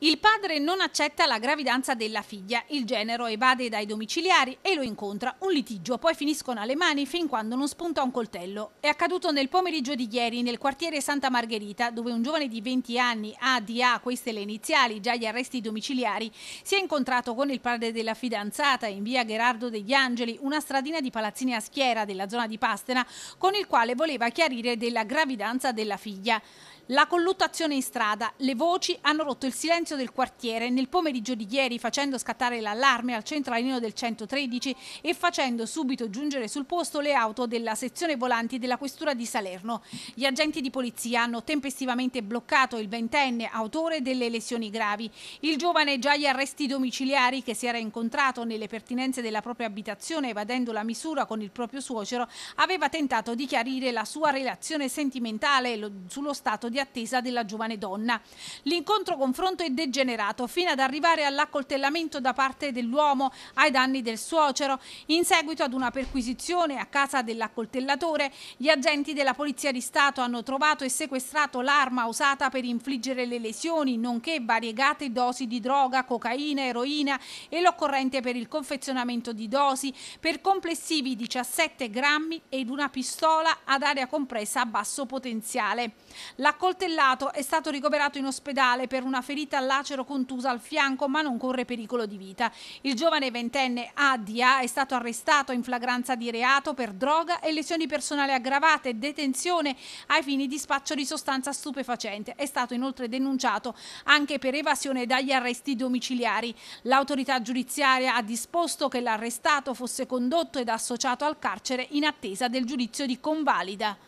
Il padre non accetta la gravidanza della figlia, il genero evade dai domiciliari e lo incontra, un litigio, poi finiscono alle mani fin quando non spunta un coltello. È accaduto nel pomeriggio di ieri nel quartiere Santa Margherita, dove un giovane di 20 anni, ADA, queste le iniziali, già gli arresti domiciliari, si è incontrato con il padre della fidanzata in via Gerardo degli Angeli, una stradina di palazzini a schiera della zona di Pastena, con il quale voleva chiarire della gravidanza della figlia. La colluttazione in strada. Le voci hanno rotto il silenzio del quartiere nel pomeriggio di ieri facendo scattare l'allarme al centralino del 113 e facendo subito giungere sul posto le auto della sezione volanti della questura di Salerno. Gli agenti di polizia hanno tempestivamente bloccato il ventenne autore delle lesioni gravi. Il giovane già agli arresti domiciliari che si era incontrato nelle pertinenze della propria abitazione evadendo la misura con il proprio suocero aveva tentato di chiarire la sua relazione sentimentale sullo stato di di attesa della giovane donna. L'incontro confronto è degenerato fino ad arrivare all'accoltellamento da parte dell'uomo ai danni del suocero. In seguito ad una perquisizione a casa dell'accoltellatore, gli agenti della Polizia di Stato hanno trovato e sequestrato l'arma usata per infliggere le lesioni, nonché variegate dosi di droga, cocaina, eroina e l'occorrente per il confezionamento di dosi per complessivi 17 grammi ed una pistola ad aria compressa a basso potenziale. La accoltellato, è stato ricoverato in ospedale per una ferita al lacero contusa al fianco ma non corre pericolo di vita. Il giovane ventenne Adia è stato arrestato in flagranza di reato per droga e lesioni personali aggravate e detenzione ai fini di spaccio di sostanza stupefacente. È stato inoltre denunciato anche per evasione dagli arresti domiciliari. L'autorità giudiziaria ha disposto che l'arrestato fosse condotto ed associato al carcere in attesa del giudizio di convalida.